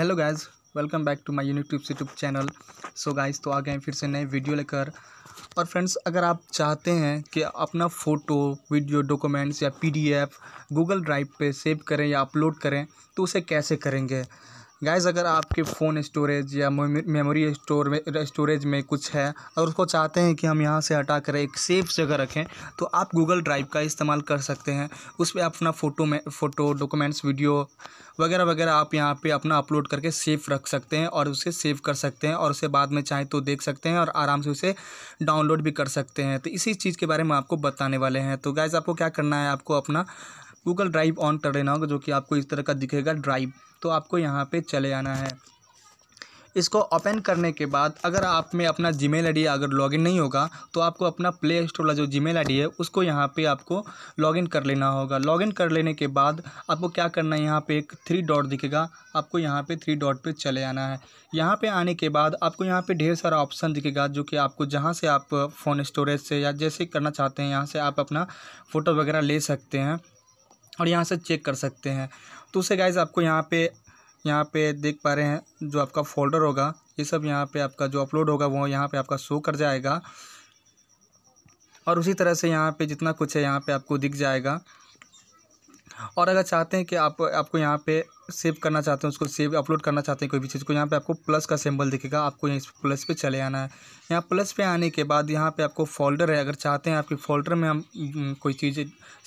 hello guys welcome back to my YouTube YouTube channel so guys तो आ गए फिर से नए वीडियो लेकर और फ्रेंड्स अगर आप चाहते हैं कि अपना फ़ोटो वीडियो डॉक्यूमेंट्स या पीडीएफ गूगल ड्राइव पे सेव करें या अपलोड करें तो उसे कैसे करेंगे गाइज अगर आपके फ़ोन स्टोरेज या मेमोरी स्टोर में स्टोरेज में कुछ है और उसको चाहते हैं कि हम यहाँ से हटा कर एक सेफ जगह रखें तो आप गूगल ड्राइव का इस्तेमाल कर सकते हैं उस पर अपना फ़ोटो में फ़ोटो डॉक्यूमेंट्स वीडियो वगैरह वगैरह आप यहाँ पे अपना अपलोड करके सेफ़ रख सकते हैं और उसे सेव कर सकते हैं और उसे बाद में चाहें तो देख सकते हैं और आराम से उसे डाउनलोड भी कर सकते हैं तो इसी चीज़ के बारे में आपको बताने वाले हैं तो गाइज आपको क्या करना है आपको अपना गूगल ड्राइव ऑन कर लेना होगा जो कि आपको इस तरह का दिखेगा ड्राइव तो आपको यहाँ पे चले आना है इसको ओपन करने के बाद अगर आप में अपना जीमेल मेल अगर लॉगिन नहीं होगा तो आपको अपना प्ले स्टोर वाला जो जीमेल मेल है उसको यहाँ पे आपको लॉगिन कर लेना होगा लॉगिन कर लेने के बाद आपको क्या करना है यहाँ पे एक थ्री डॉट दिखेगा आपको यहाँ पे थ्री डॉट पे चले आना है यहाँ पे आने के बाद आपको यहाँ पर ढेर सारा ऑप्शन दिखेगा जो कि आपको जहाँ से आप फ़ोन स्टोरेज से या जैसे करना चाहते हैं यहाँ से आप अपना फ़ोटो वगैरह ले सकते हैं और यहाँ से चेक कर सकते हैं तो उसे गाइज आपको यहाँ पे यहाँ पे देख पा रहे हैं जो आपका फोल्डर होगा ये सब यहाँ पे आपका जो अपलोड होगा वो यहाँ पे आपका शो कर जाएगा और उसी तरह से यहाँ पे जितना कुछ है यहाँ पे आपको दिख जाएगा और अगर चाहते हैं कि आप आपको यहाँ पे सेव करना चाहते हैं उसको सेव अपलोड करना चाहते हैं कोई भी चीज़ को यहाँ पे आपको प्लस का सिंबल दिखेगा आपको यहाँ प्लस पे चले आना है यहाँ प्लस पे आने के बाद यहाँ पे आपको फोल्डर है अगर चाहते हैं आपके फोल्डर में हम हम्म, कोई चीज़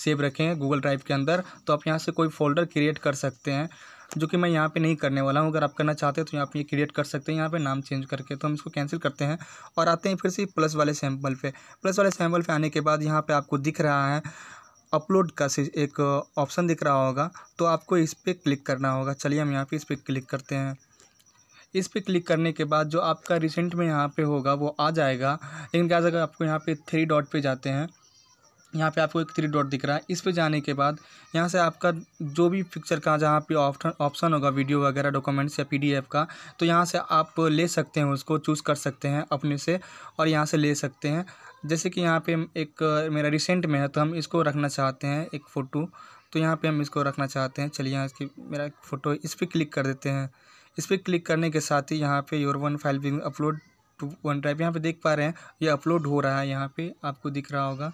सेव रखें गूगल ड्राइव के अंदर तो आप यहाँ से कोई फोल्डर क्रिएट कर सकते हैं जो कि मैं यहाँ पे नहीं करने वाला हूँ अगर आप करना चाहते हैं तो यहाँ पे ये क्रिएट कर सकते हैं यहाँ पे नाम चेंज करके तो हम इसको कैंसिल करते हैं और आते हैं फिर से प्लस वाले सैम्पल पे प्लस वाले सैम्पल पे आने के बाद यहाँ पे आपको दिख रहा है अपलोड का एक ऑप्शन दिख रहा होगा तो आपको इस पर क्लिक करना होगा चलिए हम यहाँ पे इस पर क्लिक करते हैं इस पर क्लिक करने के बाद जो आपका रिसेंट में यहाँ पे होगा वो आ जाएगा लेकिन क्या अगर आपको यहाँ पे थ्री डॉट पे जाते हैं यहाँ पे आपको एक थ्री डॉट दिख रहा है इस पर जाने के बाद यहाँ से आपका जो भी पिक्चर का जहाँ पे ऑप्शन ऑप्शन होगा वीडियो वगैरह डॉक्यूमेंट्स या पीडीएफ का तो यहाँ से आप ले सकते हैं उसको चूज़ कर सकते हैं अपने से और यहाँ से ले सकते हैं जैसे कि यहाँ पे एक मेरा रिसेंट में है तो हम इसको रखना चाहते हैं एक फ़ोटो तो यहाँ पे हम इसको रखना चाहते हैं चलिए यहाँ इसकी मेरा एक फ़ोटो इस पर क्लिक कर देते हैं इस पर क्लिक करने के साथ ही यहाँ पे योर वन फाइल भी अपलोड टू वन ड्राइव यहाँ पे देख पा रहे हैं ये अपलोड हो रहा है यहाँ पे आपको दिख रहा होगा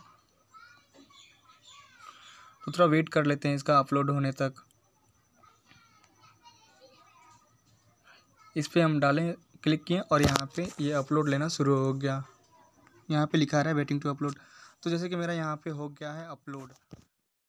तो थोड़ा वेट कर लेते हैं इसका अपलोड होने तक इस पर हम डालें क्लिक किए और यहाँ पर ये अपलोड लेना शुरू हो गया यहाँ पे लिखा रहा है वेटिंग टू अपलोड तो जैसे कि मेरा यहाँ पे हो गया है अपलोड